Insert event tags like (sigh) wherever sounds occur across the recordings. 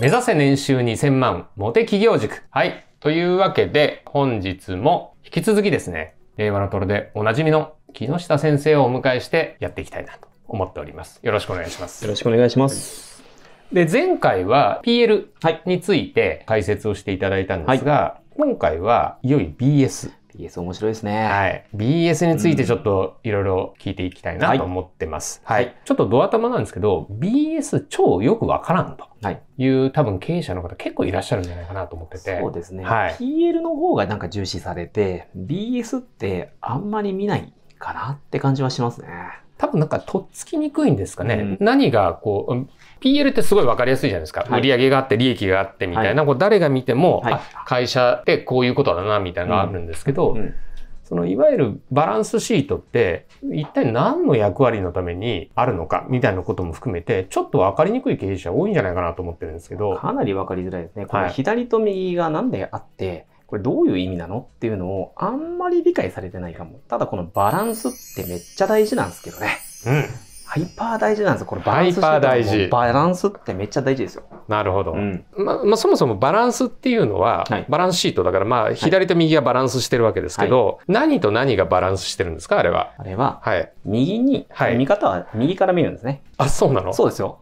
目指せ年収2000万、モテ企業塾。はい。というわけで、本日も引き続きですね、令和のトロでおなじみの木下先生をお迎えしてやっていきたいなと思っております。よろしくお願いします。よろしくお願いします。で、前回は PL について解説をしていただいたんですが、はい、今回はいよいよ BS。BS 面白いですね。はい。BS についてちょっといろいろ聞いていきたいなと思ってます。うんはい、はい。ちょっとドア玉なんですけど、BS 超よくわからんと。はい。いう多分経営者の方結構いらっしゃるんじゃないかなと思ってて。そうですね。はい。PL の方がなんか重視されて、BS ってあんまり見ないかなって感じはしますね。多分なんかとっつきにくいんですかね。うん、何がこう、PL ってすごい分かりやすいじゃないですか。はい、売上があって利益があってみたいな、はい、こう誰が見ても、はい、会社ってこういうことだなみたいなのがあるんですけど、うんうん、そのいわゆるバランスシートって一体何の役割のためにあるのかみたいなことも含めてちょっと分かりにくい経営者多いんじゃないかなと思ってるんですけどかなり分かりづらいですね。この左と右が何であって、これどういう意味なのっていうのをあんまり理解されてないかも。ただこのバランスってめっちゃ大事なんですけどね。うん。ハイパー大事なんですよ。これバランスバランスってめっちゃ大事ですよ。なるほど。うん、ままあ、そもそもバランスっていうのは、はい、バランスシートだから、まあ、左と右がバランスしてるわけですけど、はい、何と何がバランスしてるんですかあれは。あれは、はい、右に、はい、見方は右から見るんですね。あ、そうなのそうですよ。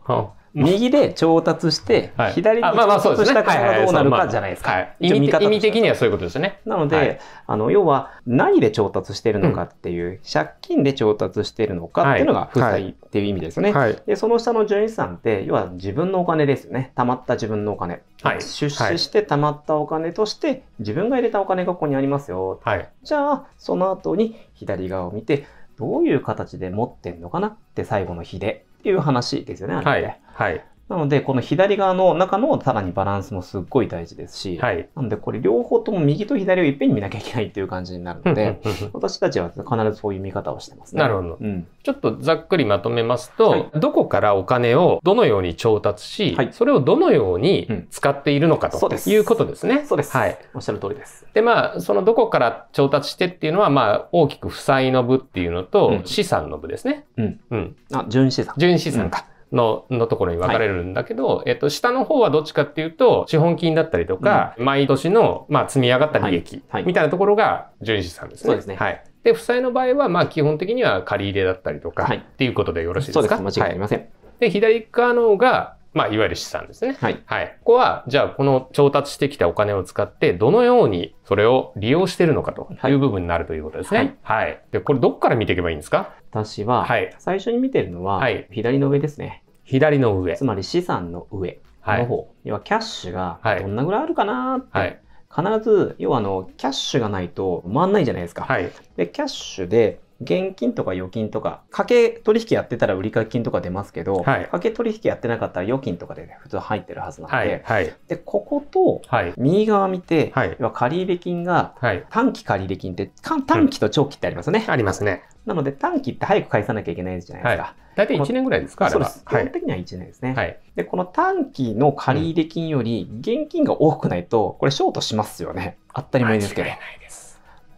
右で調達して、左で調達したかがどうなるかじゃないですか。意味的にはそういうことですね。なので、はい、あの、要は何で調達してるのかっていう、うん、借金で調達してるのかっていうのが負債っていう意味ですね。はいはい、で、その下の純資産って、要は自分のお金ですよね。貯まった自分のお金。出資して貯まったお金として、自分が入れたお金がここにありますよ。じゃあ、その後に左側を見て、どういう形で持ってんのかなって最後の日でっていう話ですよね、あれって。はい。なので、この左側の中のさらにバランスもすっごい大事ですし、はい、なのでこれ両方とも右と左をいっぺんに見なきゃいけないっていう感じになるので、私たちは必ずそういう見方をしてますね。なるほど。うん、ちょっとざっくりまとめますと、はい、どこからお金をどのように調達し、はい、それをどのように使っているのかと、いうことですね。そうです。はい。おっしゃる通りです。で、まあ、そのどこから調達してっていうのは、まあ、大きく負債の部っていうのと、資産の部ですね。うん。うん。あ、純資産。純資産か。うんの、のところに分かれるんだけど、はい、えっと、下の方はどっちかっていうと、資本金だったりとか、うん、毎年の、まあ、積み上がった利益、みたいなところが純資産ですね。そうですね。はい。で、負債の場合は、まあ、基本的には借り入れだったりとか、はい、っていうことでよろしいですかそうです。間違いありません。はいで、左側のがまあ、いわゆる資産ですね。はい。はい。ここは、じゃあ、この調達してきたお金を使って、どのようにそれを利用してるのかという部分になるということですね。はい。はい、で、これどっから見ていけばいいんですか私は、はい、最初に見てるのは、はい、左の上ですね。左の上。つまり資産の上の方。要は、キャッシュがどんなぐらいあるかなって、はい必ず、要はあの、キャッシュがないと回んないじゃないですか。はい、で、キャッシュで、現金とか預金とか、掛け取引やってたら売掛金とか出ますけど、はい、け取引やってなかったら預金とかで、ね、普通入ってるはずなんで、はいはい、で、ここと、右側見て、はい、要は借入金が、短期借入金って短期と長期ってありますね、うん、ありますね。なので短期って早く返さなきゃいけないじゃないですか。はい、大体1年ぐらいですかそうです。基本的には1年ですね。はい、で、この短期の借入金より現金が多くないと、これショートしますよね。当たり前ですけど。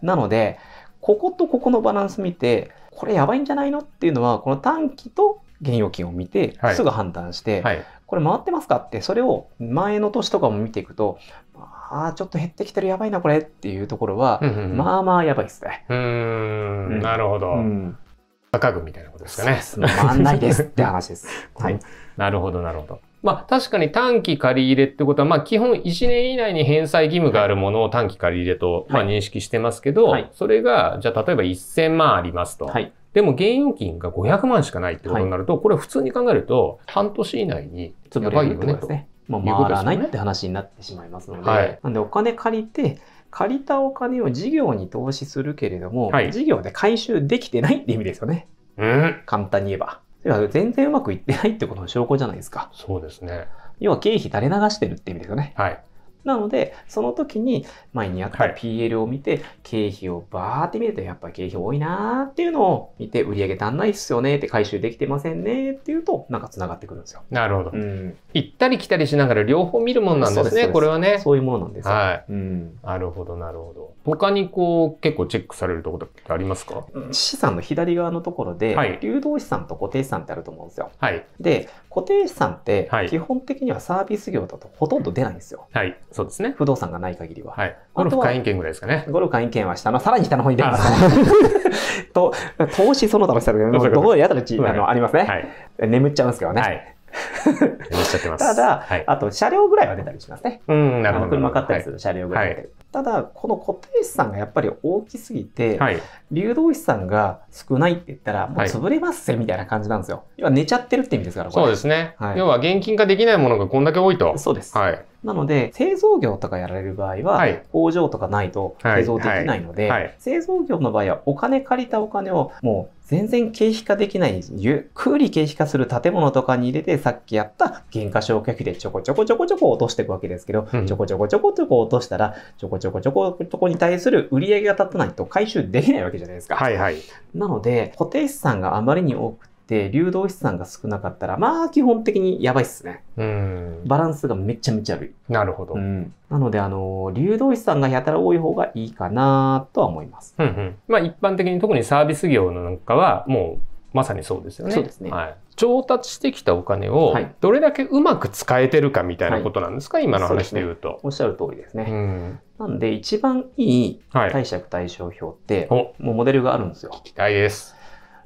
ななので、こことここのバランス見て、これやばいんじゃないのっていうのは、この短期と現預金を見て、すぐ判断して、はいはい、これ回ってますかって、それを前の年とかも見ていくと、ああ、ちょっと減ってきてる、やばいな、これっていうところは、うんうん、まあまあやばいですね。うんなるほど。うんみたいなことですかね。回んないですって話です。(laughs) はい。なるほど、なるほど。まあ確かに短期借り入れってことは、まあ基本1年以内に返済義務があるものを短期借り入れと、まあ認識してますけど、はい、それが、じゃあ例えば1000万ありますと。はい、でも現預金が500万しかないってことになると、はい、これ普通に考えると、半年以内に、やばいよねと。まあ、回らないって話になってしまいますので、はい、なんでお金借りて、借りたお金を事業に投資するけれども、はい、事業で回収できてないって意味ですよね。うん、簡単に言えば。それは全然うまくいってないってことの証拠じゃないですか。そうですね。要は経費垂れ流してるって意味ですよね。はい。なので、その時に前にやった PL を見て、経費をバーって見ると、やっぱ経費多いなーっていうのを見て、売上足んないっすよねって回収できてませんねっていうと、なんか繋がってくるんですよ。なるほど。うん、行ったり来たりしながら両方見るもんなんですね、すすこれはね。そういうものなんです、ね、はい。うん。なるほど、なるほど。他にこう、結構チェックされるところってありますか、うん、資産の左側のところで、はい、流動資産と固定資産ってあると思うんですよ。はい。で、固定資産って、基本的にはサービス業だとほとんど出ないんですよ。はい。そうですね。不動産がない限りは。はい。ゴルフ会員権ぐらいですかね。ゴルフ会員権は下の、さらに下の方に出ます、ね。(laughs) と、投資その他の下で、どこでやったらち、あの、ありますね。はい。眠っちゃうんですけどね。はい。(laughs) ただ、あと車両ぐらいは出たりしますね。うん、なるほど。車買ったりする車両ぐらい出てる。ただ、この固定資産がやっぱり大きすぎて、はい、流動資産が少ないって言ったら、もう潰れますぜみたいな感じなんですよ。要は寝ちゃってるって意味ですから、これ。そうですね。はい、要は現金化できないものがこんだけ多いと。そうです。はい。なので、製造業とかやられる場合は、工場とかないと製造できないので、はいはい、製造業の場合はお金借りたお金をもう全然経費化できない、ゆっくり経費化する建物とかに入れて、さっきやった減価償却費でちょこちょこちょこちょこ落としていくわけですけど、うん、ちょこちょこちょこちょこ落としたら、ちょこちょこちょこちょこに対する売り上げが立たないと回収できないわけじゃないですか。はいはい、なので、固定資産があまりに多くて、流動資産が少なかったら、まあ基本的にやばいっすね。うん。バランスがめちゃめちゃ悪い。なるほど。うん、なので、あの、流動資産がやたら多い方がいいかなとは思います。うんうん。まあ一般的に特にサービス業なんかは、もうまさにそうですよね。そうですね。はい。調達してきたお金をどれだけうまく使えてるかみたいなことなんですか、はい、今の話で言うと、ね、おっしゃる通りですね。うん、なんで一番いい貸借対照表って、はい、もうモデルがあるんですよ。聞きたいです。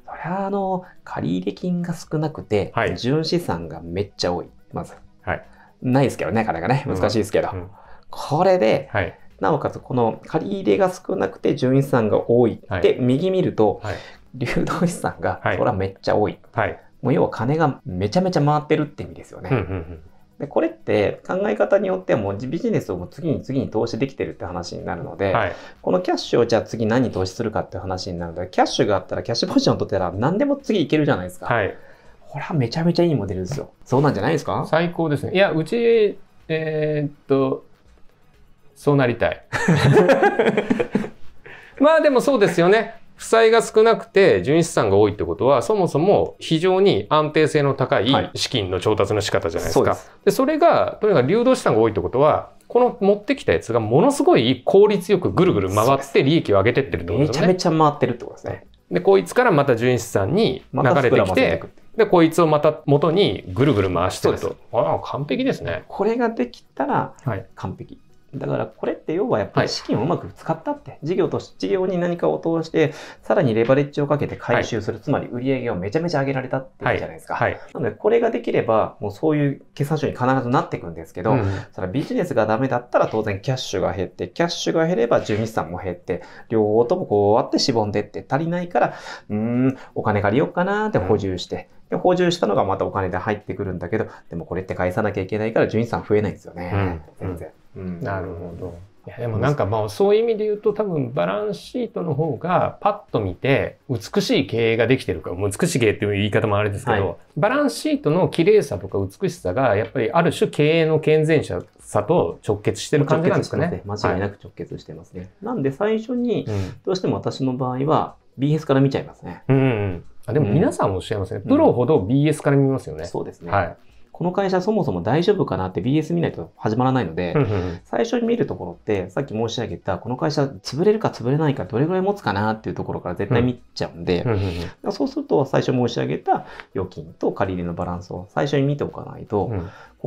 それはあの借入金が少なくて、はい、純資産がめっちゃ多いまず、はい、ないですけどね金がね難しいですけど、うんうん、これで、はい、なおかつこの借り入れが少なくて純資産が多いって、はい、右見ると、流動資産が、これはめっちゃ多い、もう要は金がめちゃめちゃ回ってるって意味ですよね。でこれって考え方によってはもうビジネスを次に次に投資できてるって話になるので、はい、このキャッシュをじゃあ次何に投資するかって話になるのでキャッシュがあったらキャッシュポジション取ったら何でも次いけるじゃないですか、はい、これはめちゃめちゃいいモデルですよそうなんじゃないですか最高ですねいやうちえー、っとそうなりたい (laughs) まあでもそうですよね負債が少なくて純資産が多いってことは、そもそも非常に安定性の高い資金の調達の仕方じゃないですか。はい、そでそれが、とにかく流動資産が多いってことは、この持ってきたやつがものすごい効率よくぐるぐる回って利益を上げてってるってことですね。めちゃめちゃ回ってるってことですね。で、こいつからまた純資産に流れてきて、で、こいつをまた元にぐるぐる回してると。ああ、完璧ですね。これができたら完璧。はいだからこれって要はやっぱり資金をうまく使ったって、はい、事業と事業に何かを通して、さらにレバレッジをかけて回収する、はい、つまり売上をめちゃめちゃ上げられたっていうじゃないですか。はい、なのでこれができれば、もうそういう決算書に必ずなっていくんですけど、うん、それビジネスがダメだったら当然キャッシュが減って、キャッシュが減れば純資産も減って、両方ともこうあってしぼんでって足りないから、うん、お金借りようかなって補充して、うんで、補充したのがまたお金で入ってくるんだけど、でもこれって返さなきゃいけないから、純資産増えないんですよね。うん、全然。なるほど。いやでもなんかまあそういう意味で言うと多分バランスシートの方がパッと見て美しい経営ができてるか美しい経営っていう言い方もあれですけど、はい、バランスシートの綺麗さとか美しさがやっぱりある種経営の健全者さと直結してる感じなんですかね。間違いなく直結してますね。はい、なんで最初にどうしても私の場合は BS から見ちゃいますね。うん、うん、あでも皆さんおっしゃいますね。プロほど BS から見ますよね。うん、そうですね。はいこの会社そもそも大丈夫かなって BS 見ないと始まらないので、最初に見るところって、さっき申し上げた、この会社潰れるか潰れないか、どれぐらい持つかなっていうところから絶対見ちゃうんで、そうすると最初申し上げた預金と借り入れのバランスを最初に見ておかないと、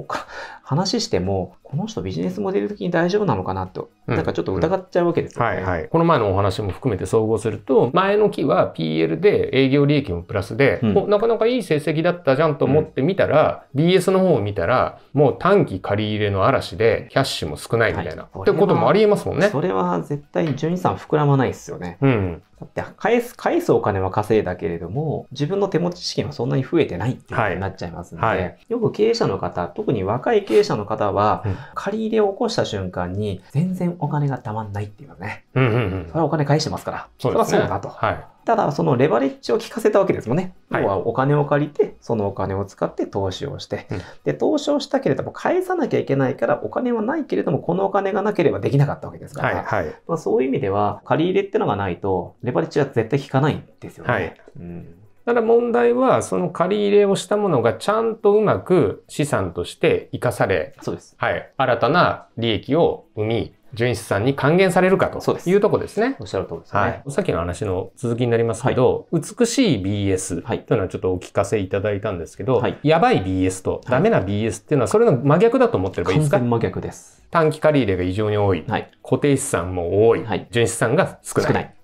他、話しても、この人ビジネスモデル的に大丈夫なのかなと、うん、なんかちょっと疑っちゃうわけですよね、うんはいはい、この前のお話も含めて総合すると、前の期は PL で営業利益もプラスで、うん、なかなかいい成績だったじゃんと思ってみたら、BS の方を見たら、もう短期借り入れの嵐で、キャッシュも少ないみたいな、はい、ってこともありえますもんね。それは絶対純資産膨らまないですよね。うん。だって返す、返すお金は稼いだけれども、自分の手持ち資金はそんなに増えてないっていうになっちゃいますので、はいはい、よく経営者の方、特特に若い経営者の方は、借り入れを起こした瞬間に、全然お金がたまんないっていうのね。うんうんうん、それはお金返してますから。そ、ね、れはそうだと。はい、ただ、そのレバレッジを効かせたわけですもんね。要はお金を借りて、そのお金を使って投資をして、はい、で、投資をしたけれども返さなきゃいけないから、お金はないけれども、このお金がなければできなかったわけですから、はいはい、まあ、そういう意味では、借り入れってのがないと、レバレッジは絶対効かないんですよね。はい、うんただ問題は、その借り入れをしたものがちゃんとうまく資産として生かされ、そうです。はい。新たな利益を生み、純資産に還元されるかというとこですね。おっしゃるとおりですね、はい。さっきの話の続きになりますけど、はい、美しい BS というのはちょっとお聞かせいただいたんですけど、はい、やばい BS とダメな BS っていうのはそれの真逆だと思ってればいいですか真逆です。短期借り入れが異常に多い。固定資産も多い。純資産が少ない。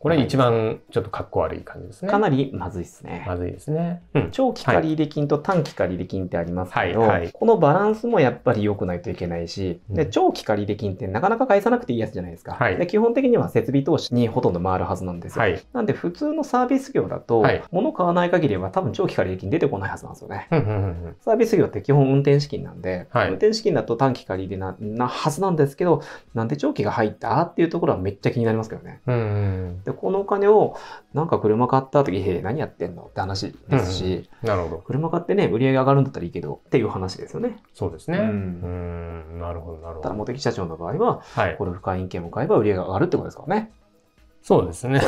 これ一番ちょっとかっこ悪い感じですね。かなりまずいですね。まずいですね。うん、長期借入金と短期借入金ってありますけど、はいはい、このバランスもやっぱり良くないといけないし、うん、で長期借入金ってなかなか返さなくていいやつじゃないですか、はい、で。基本的には設備投資にほとんど回るはずなんですよ。はい、なんで普通のサービス業だと、はい、物買わない限りは多分長期借入金出てこないはずなんですよね。サービス業って基本運転資金なんで、はい、運転資金だと短期借入ななはずなんですけど、なんで長期が入ったっていうところはめっちゃ気になりますけどね。うん、うんで、このお金を、なんか車買った時、へえ、何やってんのって話ですし、うん、なるほど。車買ってね、売り上げ上がるんだったらいいけど、っていう話ですよね。そうですね。うん、うんなるほど、なるほど。ただ、茂木社長の場合は、はい、不ルフ会員権を買えば売り上げが上がるってことですからね。そうですね。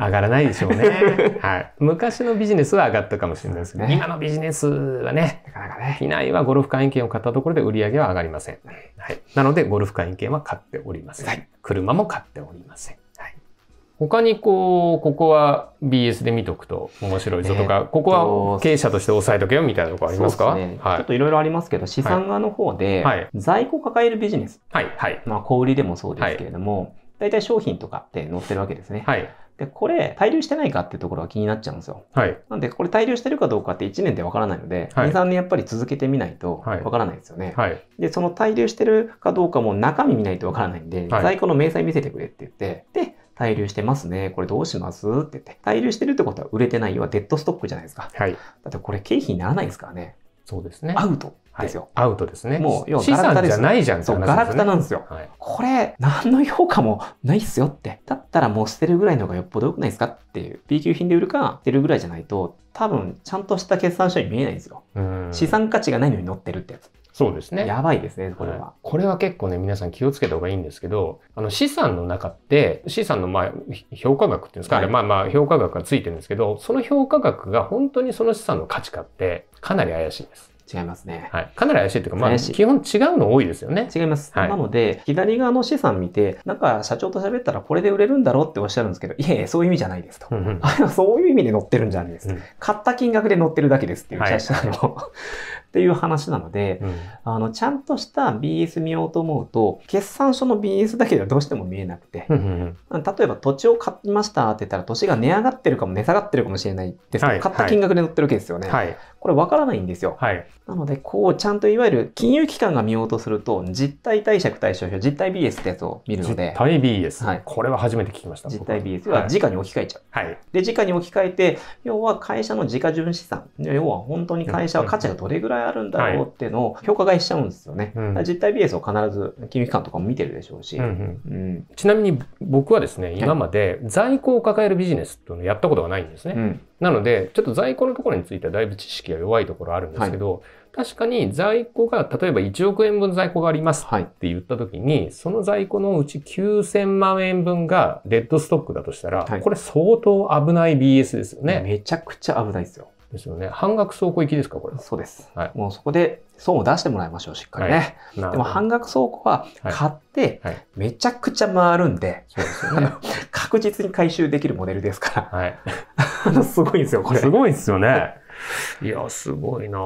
上がらないでしょうね。(laughs) はい。昔のビジネスは上がったかもしれないですね。ど、今のビジネスはね、ね。避難はゴルフ会員権を買ったところで売り上げは上がりません。はい。なので、ゴルフ会員権は買っておりません。はい、車も買っておりません。はい。他にこう、ここは BS で見とくと面白いぞとか、えとここは経営者として押さえとけよみたいなとこありますかね、はい、ちょっといろいろありますけど、資産側の方で、在庫を抱えるビジネス。はい。はい。まあ、小売りでもそうですけれども、大体商品とかって載ってるわけですね。はい。で、これ、滞留してないかってところが気になっちゃうんですよ。はい。なんで、これ滞留してるかどうかって1年でわからないので、はい、2、3年やっぱり続けてみないとわからないですよね。はい。で、その滞留してるかどうかも中身見ないとわからないんで、はい、在庫の明細見せてくれって言って、で、滞留してますね。これどうしますって言って。滞留してるってことは売れてない。要はデッドストックじゃないですか。はい。だってこれ経費にならないですからね。そうですね。アウト。ですよ、はい、アウトですね。もう、要はガラクタじゃないじゃん、ね、そう、ガラクタなんですよ。はい、これ、何の評価もないっすよって。だったらもう捨てるぐらいの方がよっぽど良くないですかっていう。B 級品で売るか、捨てるぐらいじゃないと、多分、ちゃんとした決算書に見えないんですよ。資産価値がないのに載ってるってやつ。そうですね。やばいですね、これは、はい。これは結構ね、皆さん気をつけた方がいいんですけど、あの、資産の中って、資産の、まあ、評価額っていうんですか、はい、まあまあ、評価額がついてるんですけど、その評価額が本当にその資産の価値かって、かなり怪しいんです。違いますね。はい。かなり怪しいというか、まあ、基本違うの多いですよね。違います。はい、なので、左側の資産見て、なんか社長と喋ったらこれで売れるんだろうっておっしゃるんですけど、いえいえ、そういう意味じゃないですと。うんうん、あ (laughs) はそういう意味で乗ってるんじゃないです。うん、買った金額で乗ってるだけですっていう会社の、はい、っていう話なので、うん、あのちゃんとした BS 見ようと思うと決算書の BS だけではどうしても見えなくて、うんうん、例えば土地を買いましたって言ったら土地が値上がってるかも値下がってるかもしれないですけど、はい、買った金額で載ってるわけですよね、はい、これ分からないんですよ、はい、なのでこうちゃんといわゆる金融機関が見ようとすると実態貸借対照表実態 BS ってやつを見るので実態 BS、はい、これは初めて聞きました実態 BS は時価に置き換えちゃう、はい、で時価に置き換えて要は会社の時価純資産要は本当に会社は価値がどれぐらいいあるんだろうっていうのを評価買いしちゃうんですよね。はい、実態 BS を必ず金融機関とかも見てるでしょうし、うんちなみに僕はですね、今まで在庫を抱えるビジネスっていうのをやったことがないんですね。うん、なので、ちょっと在庫のところについてはだいぶ知識が弱いところあるんですけど、はい確かに在庫が、例えば1億円分在庫がありますって言った時に、はい、その在庫のうち9000万円分がデッドストックだとしたら、はい、これ相当危ない BS ですよね。めちゃくちゃ危ないですよ。ですよね。半額倉庫行きですか、これ。そうです。はい、もうそこで損を出してもらいましょう、しっかりね。はい、でも半額倉庫は買って、めちゃくちゃ回るんで、そうですよね、(laughs) 確実に回収できるモデルですから。はい、(laughs) すごいんですよ、これ。すごいですよね。(laughs) いや、すごいな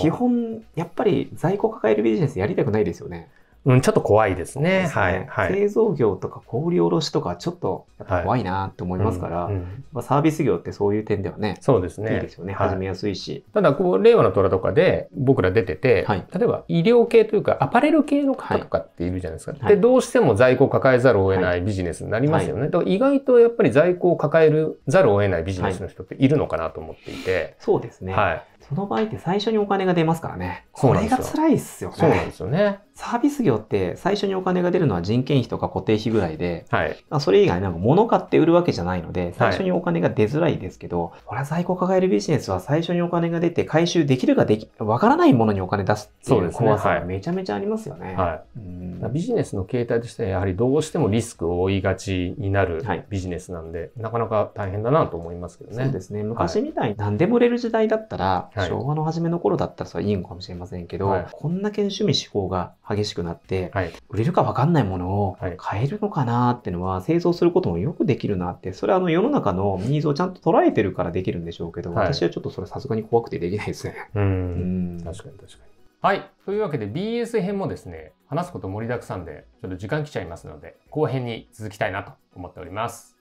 基本、やっぱり在庫抱えるビジネスやりたくないですよね。うん、ちょっと怖いですね。すねはい、製造業とか小売卸とかちょっと怖いなって思いますから、はいうんうん、サービス業ってそういう点ではね、そうですね。いいですよね。始めやすいし。ただ、こう、令和の虎とかで僕ら出てて、例えば医療系というかアパレル系の方とかっているじゃないですか。で、どうしても在庫を抱えざるを得ないビジネスになりますよね。だから意外とやっぱり在庫を抱えるざるを得ないビジネスの人っているのかなと思っていて。そうですね。はい。その場合って最初にお金が出ますからね。これが辛いっすよね。そうなんですよね。サービス業って最初にお金が出るのは人件費とか固定費ぐらいで、はい、まあ、それ以外なんか物買って売るわけじゃないので、最初にお金が出づらいですけど、はい、これは在庫抱えるビジネスは最初にお金が出て回収できるかでき、わからないものにお金出すっていう怖さがめちゃめちゃありますよね。はい、うんビジネスの形態としてはやはりどうしてもリスクを負いがちになるビジネスなんで、はい、なかなか大変だなと思いますけどね。そうですね。昔みたいに何でも売れる時代だったら、昭和の初めの頃だったらそれいいのかもしれませんけど、こんだけ趣味思考が激しくなって、はい、売れるか分かんないものを買えるのかなっていうのは、製造することもよくできるなって、それはあの世の中のニーズをちゃんと捉えてるからできるんでしょうけど、はい、私はちょっとそれさすがに怖くてできないですね。うん。確かに確かに。はい。というわけで BS 編もですね、話すこと盛りだくさんで、ちょっと時間来ちゃいますので、後編に続きたいなと思っております。